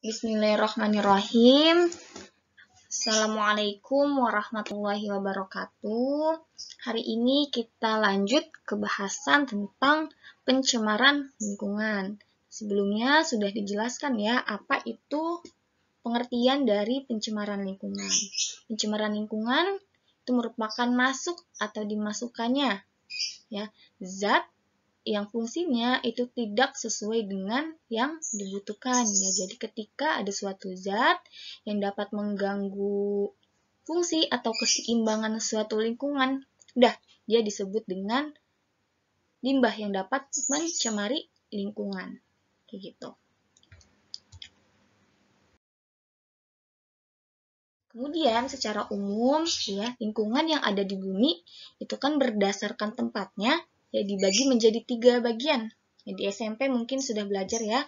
Bismillahirrahmanirrahim. Assalamualaikum warahmatullahi wabarakatuh. Hari ini kita lanjut ke bahasan tentang pencemaran lingkungan. Sebelumnya sudah dijelaskan ya apa itu pengertian dari pencemaran lingkungan. Pencemaran lingkungan itu merupakan masuk atau dimasukkannya ya zat yang fungsinya itu tidak sesuai dengan yang dibutuhkan ya. Jadi ketika ada suatu zat yang dapat mengganggu fungsi atau keseimbangan suatu lingkungan, dah dia disebut dengan limbah yang dapat mencemari lingkungan. Kayak gitu. Kemudian secara umum ya, lingkungan yang ada di bumi itu kan berdasarkan tempatnya ya dibagi menjadi tiga bagian. Ya, di SMP mungkin sudah belajar ya.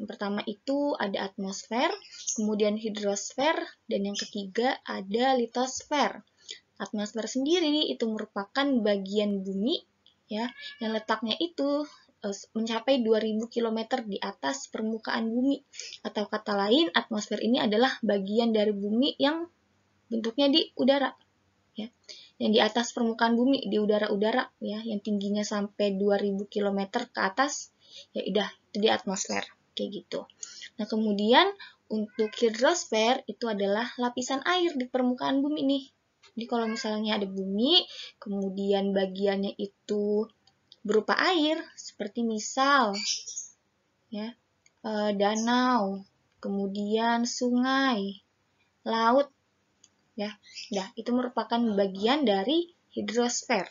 Yang pertama itu ada atmosfer, kemudian hidrosfer, dan yang ketiga ada litosfer. Atmosfer sendiri itu merupakan bagian bumi ya yang letaknya itu eh, mencapai 2000 km di atas permukaan bumi. Atau kata lain, atmosfer ini adalah bagian dari bumi yang bentuknya di udara. Ya yang di atas permukaan bumi di udara-udara ya yang tingginya sampai 2000 km ke atas ya udah itu di atmosfer kayak gitu. Nah, kemudian untuk hidrosfer itu adalah lapisan air di permukaan bumi nih. Jadi kalau misalnya ada bumi, kemudian bagiannya itu berupa air seperti misal ya, eh, danau, kemudian sungai, laut ya. Nah, itu merupakan bagian dari hidrosfer.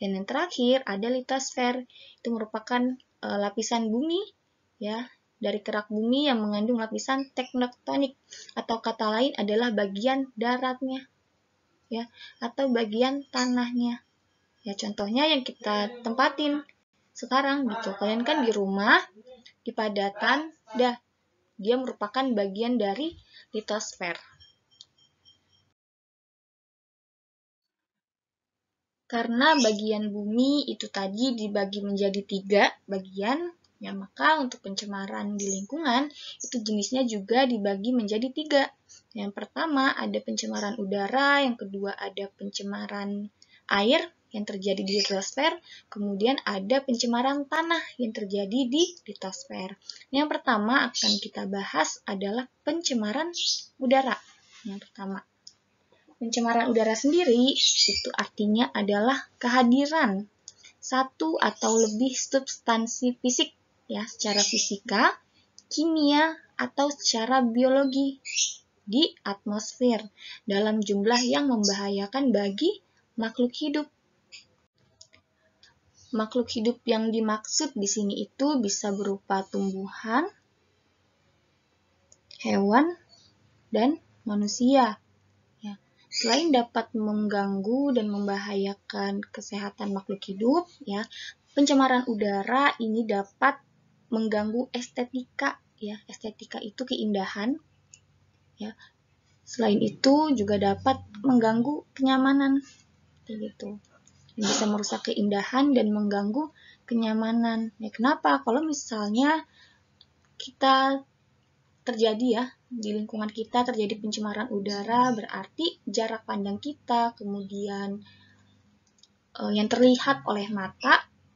Dan yang terakhir ada litosfer, itu merupakan e, lapisan bumi ya dari kerak bumi yang mengandung lapisan tektonik atau kata lain adalah bagian daratnya ya atau bagian tanahnya. Ya contohnya yang kita tempatin sekarang gitu. Kalian kan di rumah di padatan dah dia merupakan bagian dari litosfer. Karena bagian bumi itu tadi dibagi menjadi tiga bagian, ya maka untuk pencemaran di lingkungan itu jenisnya juga dibagi menjadi tiga. Yang pertama ada pencemaran udara, yang kedua ada pencemaran air yang terjadi di hidrosfer, kemudian ada pencemaran tanah yang terjadi di litosfer. Yang pertama akan kita bahas adalah pencemaran udara. Yang pertama. Pencemaran udara sendiri itu artinya adalah kehadiran satu atau lebih substansi fisik ya secara fisika, kimia atau secara biologi di atmosfer dalam jumlah yang membahayakan bagi makhluk hidup. Makhluk hidup yang dimaksud di sini itu bisa berupa tumbuhan, hewan, dan manusia. Selain dapat mengganggu dan membahayakan kesehatan makhluk hidup, ya, pencemaran udara ini dapat mengganggu estetika, ya. Estetika itu keindahan, ya. Selain itu juga dapat mengganggu kenyamanan, gitu. Bisa merusak keindahan dan mengganggu kenyamanan. Ya, kenapa? Kalau misalnya kita terjadi ya di lingkungan kita terjadi pencemaran udara berarti jarak pandang kita kemudian e, yang terlihat oleh mata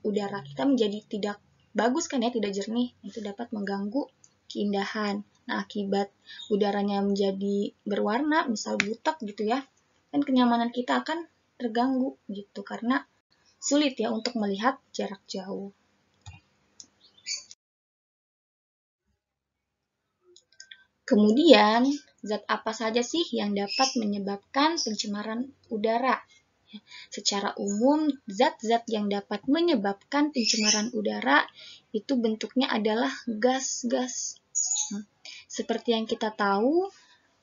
udara kita menjadi tidak bagus kan ya tidak jernih itu dapat mengganggu keindahan nah akibat udaranya menjadi berwarna misal butek gitu ya dan kenyamanan kita akan terganggu gitu karena sulit ya untuk melihat jarak jauh Kemudian, zat apa saja sih yang dapat menyebabkan pencemaran udara? Ya, secara umum, zat-zat yang dapat menyebabkan pencemaran udara itu bentuknya adalah gas-gas. Hmm. Seperti yang kita tahu,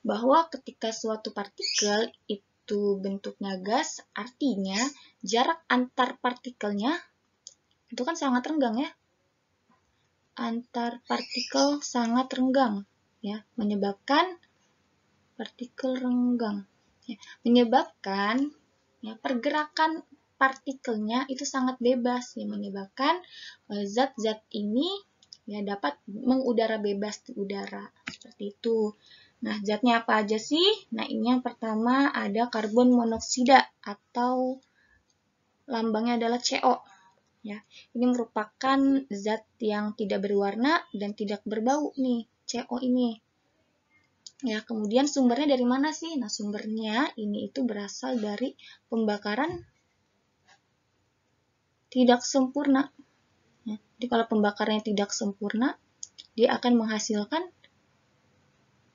bahwa ketika suatu partikel itu bentuknya gas, artinya jarak antar partikelnya itu kan sangat renggang ya. Antar partikel sangat renggang ya menyebabkan partikel renggang ya, menyebabkan ya, pergerakan partikelnya itu sangat bebas ya menyebabkan eh, zat-zat ini ya dapat mengudara bebas di udara seperti itu. Nah, zatnya apa aja sih? Nah, ini yang pertama ada karbon monoksida atau lambangnya adalah CO. Ya, ini merupakan zat yang tidak berwarna dan tidak berbau nih. CO ini. Ya, kemudian sumbernya dari mana sih? Nah, sumbernya ini itu berasal dari pembakaran tidak sempurna. Ya, jadi kalau pembakarannya tidak sempurna, dia akan menghasilkan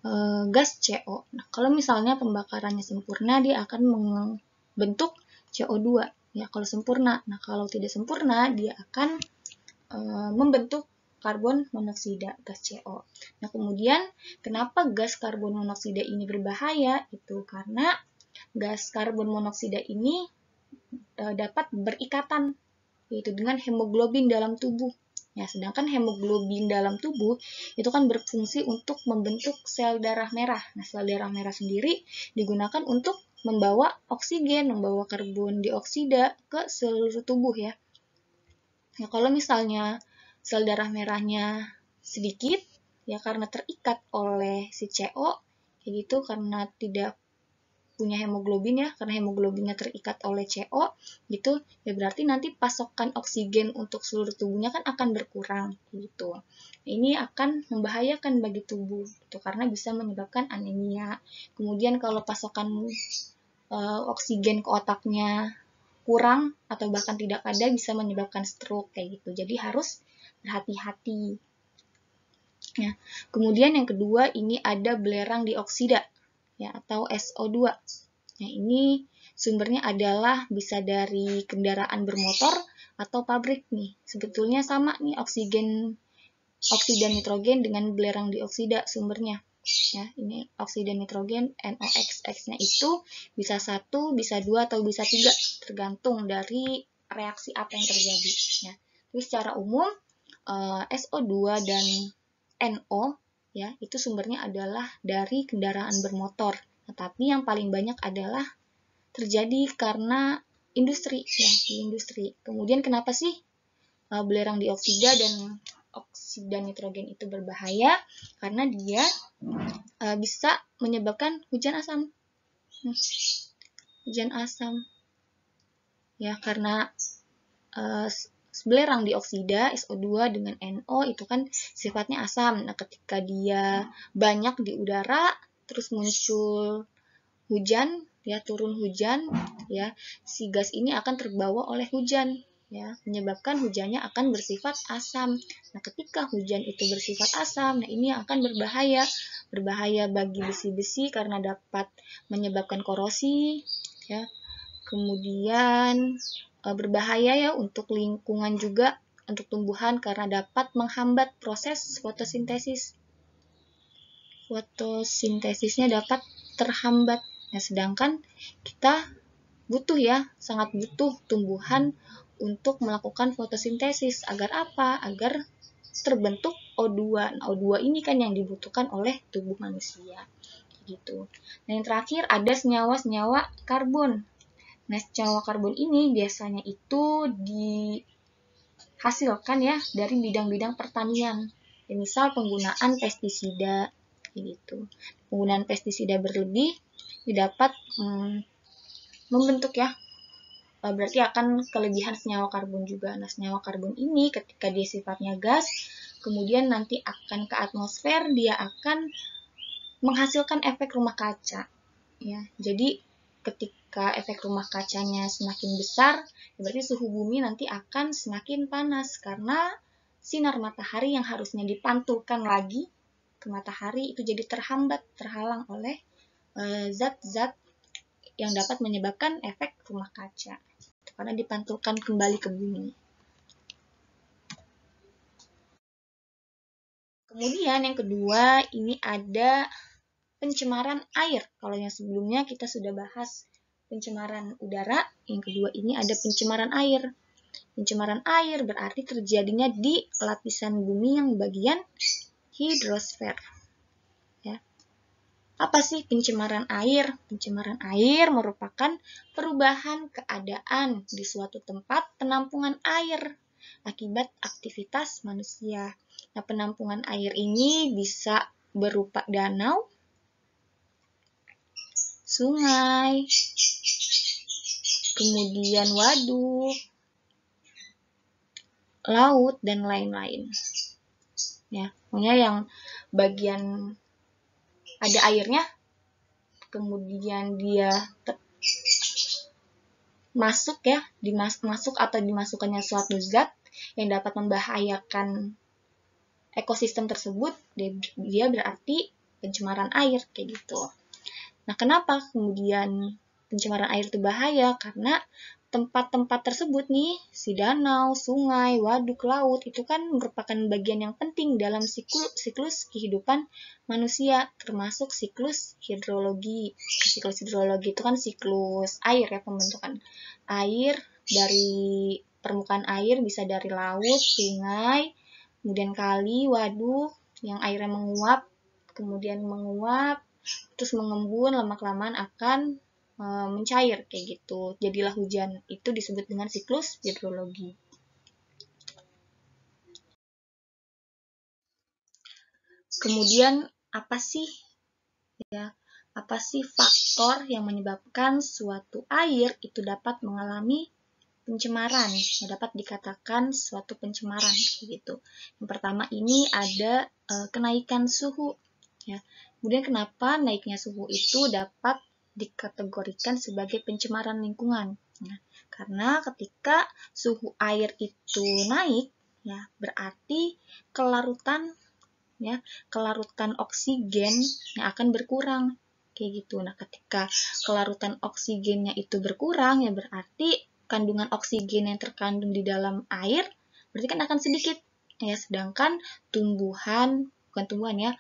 e, gas CO. Nah, kalau misalnya pembakarannya sempurna, dia akan membentuk CO2. Ya, kalau sempurna. Nah, kalau tidak sempurna, dia akan e, membentuk karbon monoksida gas CO. Nah, kemudian kenapa gas karbon monoksida ini berbahaya? Itu karena gas karbon monoksida ini e, dapat berikatan yaitu dengan hemoglobin dalam tubuh. Ya, sedangkan hemoglobin dalam tubuh itu kan berfungsi untuk membentuk sel darah merah. Nah, sel darah merah sendiri digunakan untuk membawa oksigen, membawa karbon dioksida ke seluruh tubuh ya. Nah, kalau misalnya sel darah merahnya sedikit ya karena terikat oleh si CO kayak gitu karena tidak punya hemoglobin ya karena hemoglobinnya terikat oleh CO gitu ya berarti nanti pasokan oksigen untuk seluruh tubuhnya kan akan berkurang gitu ini akan membahayakan bagi tubuh gitu karena bisa menyebabkan anemia kemudian kalau pasokan e, oksigen ke otaknya kurang atau bahkan tidak ada bisa menyebabkan stroke kayak gitu jadi harus berhati-hati. Ya. Kemudian yang kedua ini ada belerang dioksida ya atau SO2. Nah, ya, ini sumbernya adalah bisa dari kendaraan bermotor atau pabrik nih. Sebetulnya sama nih oksigen oksida nitrogen dengan belerang dioksida sumbernya. Ya, ini oksida nitrogen NOx, X-nya itu bisa satu, bisa dua, atau bisa tiga, tergantung dari reaksi apa yang terjadi. Ya. terus secara umum, uh, eh, SO2 dan NO ya itu sumbernya adalah dari kendaraan bermotor. Tetapi nah, yang paling banyak adalah terjadi karena industri ya di industri. Kemudian kenapa sih uh, belerang dioksida dan oksida nitrogen itu berbahaya? Karena dia uh, bisa menyebabkan hujan asam. Hmm, hujan asam. Ya karena Sebelah rang dioksida SO2 dengan NO itu kan sifatnya asam. Nah, ketika dia banyak di udara, terus muncul hujan, ya turun hujan, ya si gas ini akan terbawa oleh hujan ya menyebabkan hujannya akan bersifat asam. Nah, ketika hujan itu bersifat asam, nah ini akan berbahaya, berbahaya bagi besi-besi karena dapat menyebabkan korosi, ya kemudian eh, berbahaya ya untuk lingkungan juga untuk tumbuhan karena dapat menghambat proses fotosintesis. Fotosintesisnya dapat terhambat. Nah, sedangkan kita butuh ya, sangat butuh tumbuhan untuk melakukan fotosintesis. Agar apa? Agar terbentuk O2. Nah, O2 ini kan yang dibutuhkan oleh tubuh manusia. Gitu. Nah, yang terakhir ada senyawa-senyawa karbon Nah, senyawa karbon ini biasanya itu dihasilkan ya dari bidang-bidang pertanian. Ya, misal penggunaan pestisida gitu. Penggunaan pestisida berlebih didapat hmm, membentuk ya eh, berarti akan kelebihan senyawa karbon juga. Nah, senyawa karbon ini ketika dia sifatnya gas, kemudian nanti akan ke atmosfer, dia akan menghasilkan efek rumah kaca. Ya, jadi ketika efek rumah kacanya semakin besar, berarti suhu bumi nanti akan semakin panas karena sinar matahari yang harusnya dipantulkan lagi ke matahari itu jadi terhambat, terhalang oleh eh, zat-zat yang dapat menyebabkan efek rumah kaca karena dipantulkan kembali ke bumi. Kemudian yang kedua ini ada pencemaran air. Kalau yang sebelumnya kita sudah bahas pencemaran udara, yang kedua ini ada pencemaran air. Pencemaran air berarti terjadinya di lapisan bumi yang bagian hidrosfer. Ya. Apa sih pencemaran air? Pencemaran air merupakan perubahan keadaan di suatu tempat penampungan air akibat aktivitas manusia. Nah, penampungan air ini bisa berupa danau, sungai, kemudian waduk, laut, dan lain-lain. Ya, punya yang bagian ada airnya, kemudian dia masuk ya, dimas masuk atau dimasukkannya suatu zat yang dapat membahayakan ekosistem tersebut, dia berarti pencemaran air kayak gitu. Nah, kenapa kemudian pencemaran air itu bahaya? Karena tempat-tempat tersebut nih, si danau, sungai, waduk, laut, itu kan merupakan bagian yang penting dalam siklus, siklus kehidupan manusia, termasuk siklus hidrologi. Siklus hidrologi itu kan siklus air ya, pembentukan air dari permukaan air bisa dari laut, sungai, kemudian kali, waduk, yang airnya menguap, kemudian menguap, terus mengembun lama-kelamaan akan e, mencair kayak gitu. Jadilah hujan itu disebut dengan siklus hidrologi. Kemudian apa sih ya apa sih faktor yang menyebabkan suatu air itu dapat mengalami pencemaran ya, dapat dikatakan suatu pencemaran gitu. Yang pertama ini ada e, kenaikan suhu Kemudian kenapa naiknya suhu itu dapat dikategorikan sebagai pencemaran lingkungan? Ya, karena ketika suhu air itu naik, ya berarti kelarutan ya kelarutan oksigen yang akan berkurang kayak gitu. Nah, ketika kelarutan oksigennya itu berkurang ya berarti kandungan oksigen yang terkandung di dalam air berarti kan akan sedikit ya sedangkan tumbuhan bukan tumbuhan ya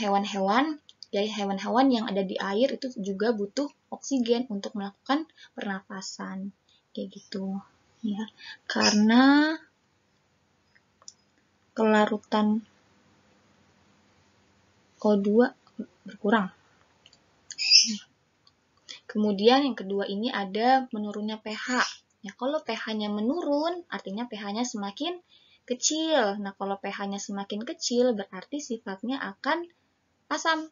hewan-hewan um, jadi hewan-hewan yang ada di air itu juga butuh oksigen untuk melakukan pernapasan kayak gitu ya karena kelarutan O2 berkurang kemudian yang kedua ini ada menurunnya pH ya nah, kalau pH-nya menurun artinya pH-nya semakin kecil. Nah, kalau pH-nya semakin kecil, berarti sifatnya akan asam.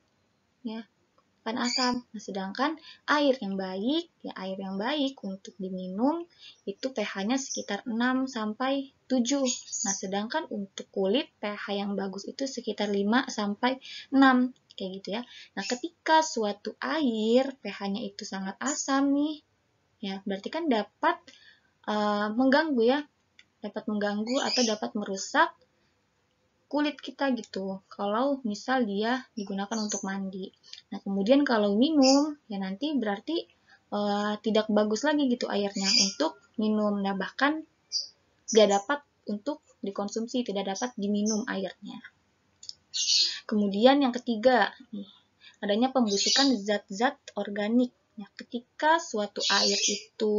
Ya, akan asam. Nah, sedangkan air yang baik, ya air yang baik untuk diminum itu pH-nya sekitar 6 sampai 7. Nah, sedangkan untuk kulit pH yang bagus itu sekitar 5 sampai 6 kayak gitu ya. Nah, ketika suatu air pH-nya itu sangat asam nih, ya berarti kan dapat uh, mengganggu ya dapat mengganggu atau dapat merusak kulit kita gitu kalau misal dia digunakan untuk mandi nah kemudian kalau minum ya nanti berarti uh, tidak bagus lagi gitu airnya untuk minum nah bahkan tidak dapat untuk dikonsumsi tidak dapat diminum airnya kemudian yang ketiga adanya pembusukan zat-zat organik Nah, ketika suatu air itu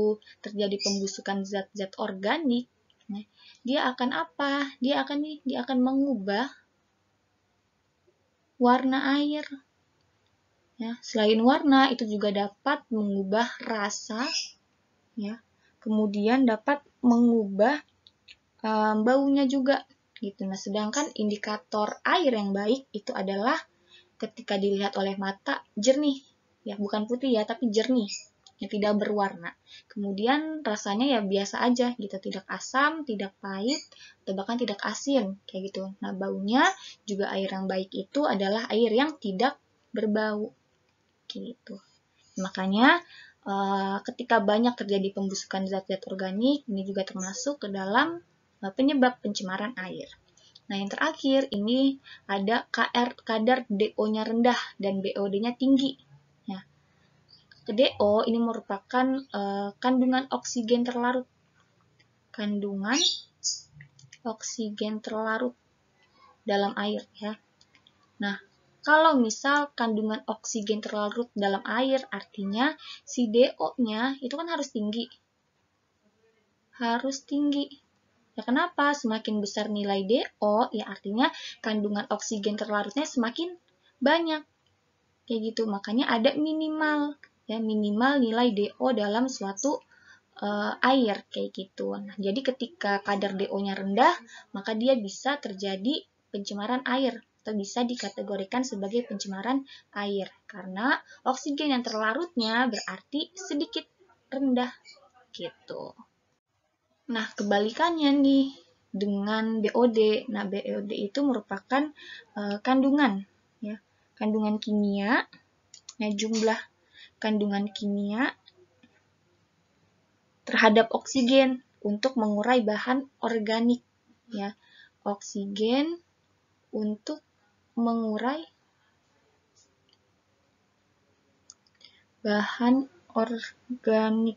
terjadi pembusukan zat-zat organik, dia akan apa? Dia akan nih, dia akan mengubah warna air. Ya, selain warna itu juga dapat mengubah rasa ya. Kemudian dapat mengubah um, baunya juga gitu. Nah, sedangkan indikator air yang baik itu adalah ketika dilihat oleh mata jernih. Ya, bukan putih ya, tapi jernih ya tidak berwarna. Kemudian rasanya ya biasa aja gitu, tidak asam, tidak pahit, atau bahkan tidak asin kayak gitu. Nah, baunya juga air yang baik itu adalah air yang tidak berbau. Gitu. Makanya eh, ketika banyak terjadi pembusukan zat-zat organik, ini juga termasuk ke dalam eh, penyebab pencemaran air. Nah, yang terakhir ini ada KR kadar DO-nya rendah dan BOD-nya tinggi. DO ini merupakan uh, kandungan oksigen terlarut. Kandungan oksigen terlarut dalam air ya. Nah, kalau misal kandungan oksigen terlarut dalam air, artinya si DO-nya itu kan harus tinggi. Harus tinggi. Ya kenapa? Semakin besar nilai DO, ya artinya kandungan oksigen terlarutnya semakin banyak. Kayak gitu, makanya ada minimal ya minimal nilai DO dalam suatu uh, air kayak gitu. Nah, jadi ketika kadar DO-nya rendah, maka dia bisa terjadi pencemaran air atau bisa dikategorikan sebagai pencemaran air karena oksigen yang terlarutnya berarti sedikit rendah gitu. Nah, kebalikannya nih dengan BOD. Nah, BOD itu merupakan uh, kandungan ya, kandungan kimia. Nah, jumlah kandungan kimia terhadap oksigen untuk mengurai bahan organik ya. Oksigen untuk mengurai bahan organik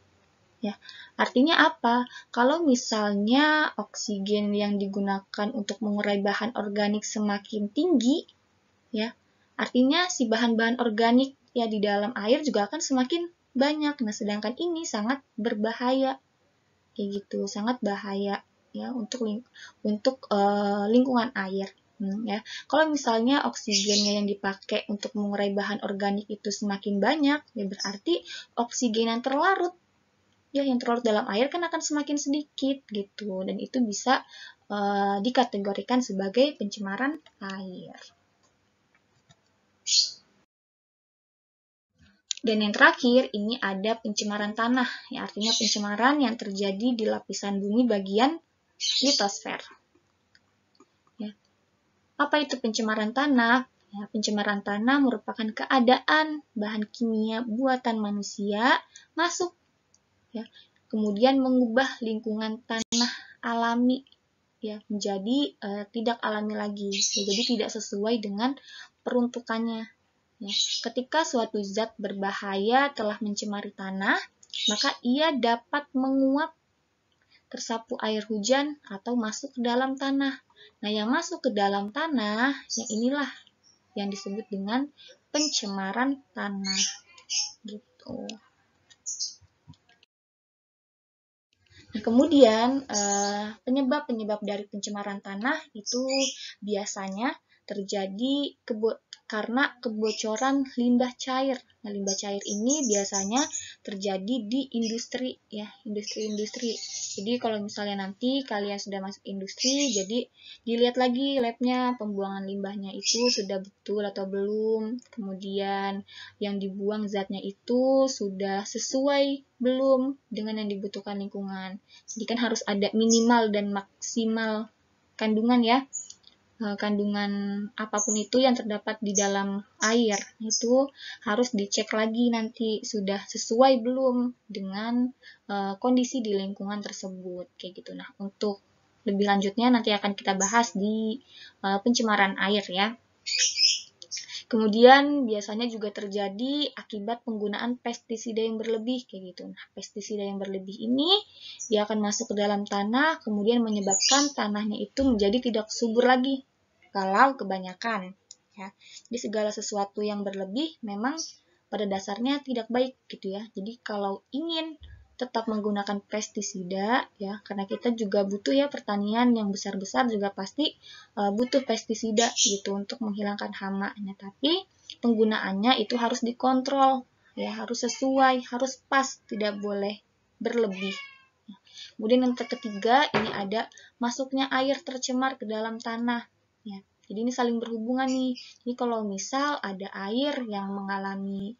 ya. Artinya apa? Kalau misalnya oksigen yang digunakan untuk mengurai bahan organik semakin tinggi ya, artinya si bahan-bahan organik ya di dalam air juga akan semakin banyak. Nah, sedangkan ini sangat berbahaya. Kayak gitu, sangat bahaya ya untuk ling untuk uh, lingkungan air. Hmm, ya. Kalau misalnya oksigennya yang dipakai untuk mengurai bahan organik itu semakin banyak, ya berarti oksigen yang terlarut ya yang terlarut dalam air kan akan semakin sedikit gitu dan itu bisa uh, dikategorikan sebagai pencemaran air. Dan yang terakhir, ini ada pencemaran tanah, ya, artinya pencemaran yang terjadi di lapisan bumi bagian litosfer. Ya. Apa itu pencemaran tanah? Ya, pencemaran tanah merupakan keadaan bahan kimia buatan manusia masuk, ya, kemudian mengubah lingkungan tanah alami ya menjadi uh, tidak alami lagi, ya, jadi tidak sesuai dengan peruntukannya Ya, ketika suatu zat berbahaya telah mencemari tanah, maka ia dapat menguap tersapu air hujan atau masuk ke dalam tanah. Nah, yang masuk ke dalam tanah, ya inilah yang disebut dengan pencemaran tanah. Gitu. Nah, kemudian eh, penyebab-penyebab dari pencemaran tanah itu biasanya terjadi karena kebocoran limbah cair. Nah, limbah cair ini biasanya terjadi di industri ya, industri-industri. Jadi kalau misalnya nanti kalian sudah masuk industri, jadi dilihat lagi labnya pembuangan limbahnya itu sudah betul atau belum. Kemudian yang dibuang zatnya itu sudah sesuai belum dengan yang dibutuhkan lingkungan. Jadi kan harus ada minimal dan maksimal kandungan ya. Eh, kandungan apapun itu yang terdapat di dalam air itu harus dicek lagi nanti sudah sesuai belum dengan uh, kondisi di lingkungan tersebut kayak gitu. Nah, untuk lebih lanjutnya nanti akan kita bahas di uh, pencemaran air ya. Kemudian biasanya juga terjadi akibat penggunaan pestisida yang berlebih kayak gitu. Nah, pestisida yang berlebih ini dia akan masuk ke dalam tanah kemudian menyebabkan tanahnya itu menjadi tidak subur lagi kalau kebanyakan ya. Jadi segala sesuatu yang berlebih memang pada dasarnya tidak baik gitu ya. Jadi kalau ingin tetap menggunakan pestisida ya karena kita juga butuh ya pertanian yang besar-besar juga pasti uh, butuh pestisida gitu untuk menghilangkan hama. nya tapi penggunaannya itu harus dikontrol ya, harus sesuai, harus pas, tidak boleh berlebih. kemudian yang ketiga ini ada masuknya air tercemar ke dalam tanah ya. Jadi ini saling berhubungan nih. Ini kalau misal ada air yang mengalami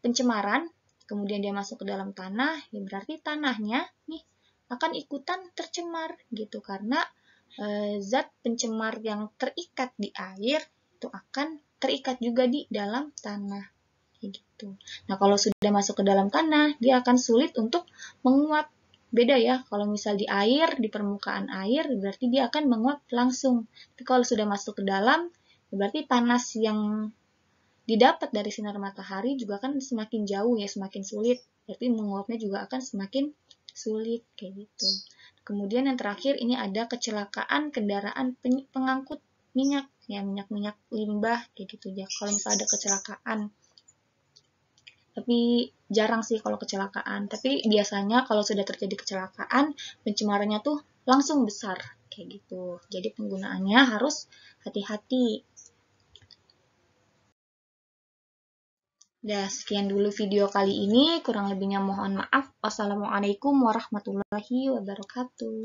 pencemaran kemudian dia masuk ke dalam tanah, ya berarti tanahnya nih akan ikutan tercemar gitu karena e, zat pencemar yang terikat di air itu akan terikat juga di dalam tanah gitu. Nah kalau sudah masuk ke dalam tanah dia akan sulit untuk menguap. Beda ya kalau misal di air di permukaan air berarti dia akan menguap langsung. Tapi kalau sudah masuk ke dalam berarti panas yang didapat dari sinar matahari juga kan semakin jauh ya semakin sulit berarti menguapnya juga akan semakin sulit kayak gitu kemudian yang terakhir ini ada kecelakaan kendaraan pengangkut minyak ya minyak minyak limbah kayak gitu ya kalau misalnya ada kecelakaan tapi jarang sih kalau kecelakaan tapi biasanya kalau sudah terjadi kecelakaan pencemarannya tuh langsung besar kayak gitu jadi penggunaannya harus hati-hati Ya sekian dulu video kali ini. Kurang lebihnya mohon maaf. Wassalamualaikum warahmatullahi wabarakatuh.